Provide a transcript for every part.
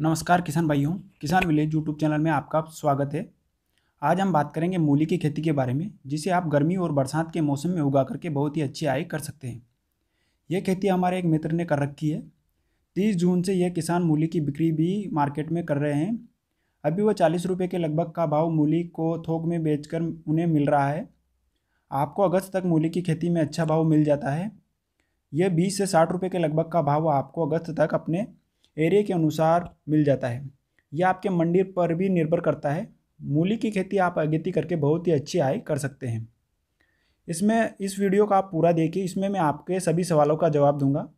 नमस्कार किसान भाइयों किसान विलेज यूट्यूब चैनल में आपका स्वागत है आज हम बात करेंगे मूली की खेती के बारे में जिसे आप गर्मी और बरसात के मौसम में उगा करके बहुत ही अच्छी आय कर सकते हैं यह खेती हमारे एक मित्र ने कर रखी है तीस जून से यह किसान मूली की बिक्री भी मार्केट में कर रहे हैं अभी वह चालीस रुपये के लगभग का भाव मूली को थोक में बेच उन्हें मिल रहा है आपको अगस्त तक मूली की खेती में अच्छा भाव मिल जाता है यह बीस से साठ रुपये के लगभग का भाव आपको अगस्त तक अपने एरिया के अनुसार मिल जाता है यह आपके मंडी पर भी निर्भर करता है मूली की खेती आप अगेती करके बहुत ही अच्छी आय कर सकते हैं इसमें इस वीडियो का आप पूरा देखिए इसमें मैं आपके सभी सवालों का जवाब दूंगा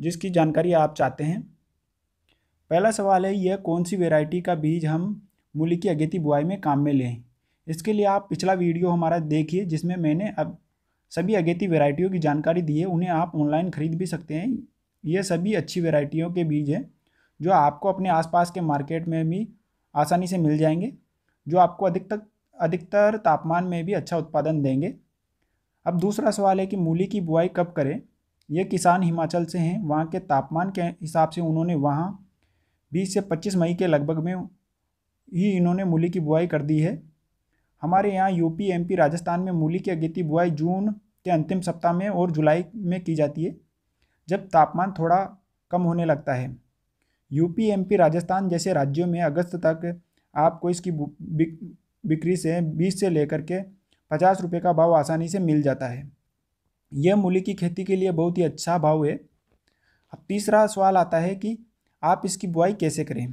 जिसकी जानकारी आप चाहते हैं पहला सवाल है यह कौन सी वेराइटी का बीज हम मूली की अगेती बुआई में काम में लें इसके लिए आप पिछला वीडियो हमारा देखिए जिसमें मैंने अब सभी अगेती वेराइटियों की जानकारी दी है उन्हें आप ऑनलाइन खरीद भी सकते हैं ये सभी अच्छी वेराइटियों के बीज हैं जो आपको अपने आसपास के मार्केट में भी आसानी से मिल जाएंगे जो आपको अधिकतर अधिकतर तापमान में भी अच्छा उत्पादन देंगे अब दूसरा सवाल है कि मूली की बुआई कब करें ये किसान हिमाचल से हैं वहाँ के तापमान के हिसाब से उन्होंने वहाँ 20 से 25 मई के लगभग में ही इन्होंने मूली की बुआई कर दी है हमारे यहाँ यूपी एमपी राजस्थान में मूली की अगेती बुआई जून के अंतिम सप्ताह में और जुलाई में की जाती है जब तापमान थोड़ा कम होने लगता है यूपी एमपी राजस्थान जैसे राज्यों में अगस्त तक आपको इसकी बिक्री से 20 से लेकर के पचास रुपये का भाव आसानी से मिल जाता है यह मूली की खेती के लिए बहुत ही अच्छा भाव है अब तीसरा सवाल आता है कि आप इसकी बुआई कैसे करें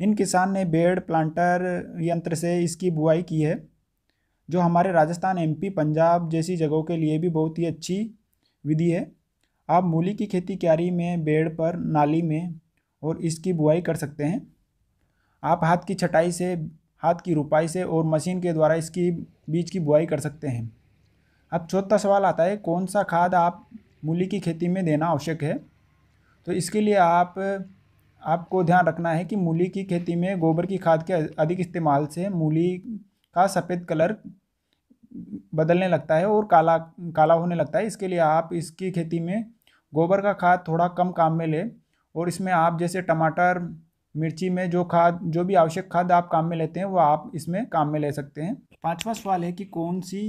इन किसान ने बेड प्लांटर यंत्र से इसकी बुआई की है जो हमारे राजस्थान एमपी पंजाब जैसी जगहों के लिए भी बहुत ही अच्छी विधि है आप मूली की खेती क्यारी में बेड़ पर नाली में और इसकी बुआई कर सकते हैं आप हाथ की छटाई से हाथ की रुपाई से और मशीन के द्वारा इसकी बीज की बुआई कर सकते हैं अब चौथा सवाल आता है कौन सा खाद आप मूली की खेती में देना आवश्यक है तो इसके लिए आप आपको ध्यान रखना है कि मूली की खेती में गोबर की खाद के अधिक इस्तेमाल से मूली का सफ़ेद कलर बदलने लगता है और काला काला होने लगता है इसके लिए आप इसकी खेती में गोबर का खाद थोड़ा कम काम में लें और इसमें आप जैसे टमाटर मिर्ची में जो खाद जो भी आवश्यक खाद आप काम में लेते हैं वो आप इसमें काम में ले सकते हैं पांचवा सवाल है कि कौन सी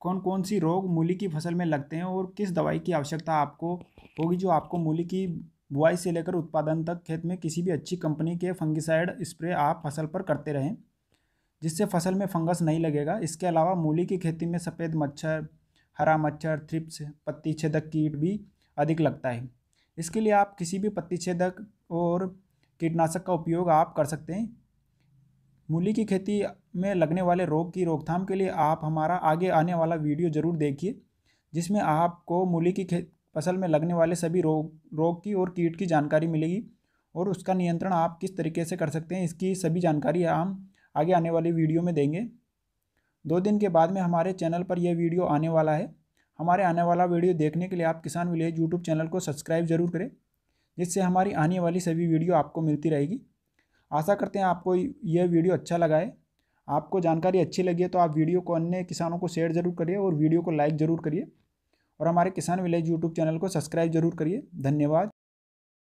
कौन कौन सी रोग मूली की फसल में लगते हैं और किस दवाई की आवश्यकता आपको होगी जो आपको मूली की बुआई से लेकर उत्पादन तक खेत में किसी भी अच्छी कंपनी के फंगिसाइड स्प्रे आप फसल पर करते रहें जिससे फसल में फंगस नहीं लगेगा इसके अलावा मूली की खेती में सफ़ेद मच्छर हरा मच्छर थ्रिप्स पत्ती छेदक कीट भी अधिक लगता है इसके लिए आप किसी भी पत्ती छेदक और कीटनाशक का उपयोग आप कर सकते हैं मूली की खेती में लगने वाले रोग की रोकथाम के लिए आप हमारा आगे आने वाला वीडियो ज़रूर देखिए जिसमें आपको मूली की खे फसल में लगने वाले सभी रोग रोग की और कीट की जानकारी मिलेगी और उसका नियंत्रण आप किस तरीके से कर सकते हैं इसकी सभी जानकारी हम आगे आने वाली वीडियो में देंगे दो दिन के बाद में हमारे चैनल पर यह वीडियो आने वाला है हमारे आने वाला वीडियो देखने के लिए आप किसान विलेज यूट्यूब चैनल को सब्सक्राइब जरूर करें जिससे हमारी आने वाली सभी वीडियो आपको मिलती रहेगी आशा करते हैं आपको यह वीडियो अच्छा लगा है आपको जानकारी अच्छी लगी है तो आप वीडियो को अन्य किसानों को शेयर जरूर करिए और वीडियो को लाइक ज़रूर करिए और हमारे किसान विलेज यूट्यूब चैनल को सब्सक्राइब जरूर करिए धन्यवाद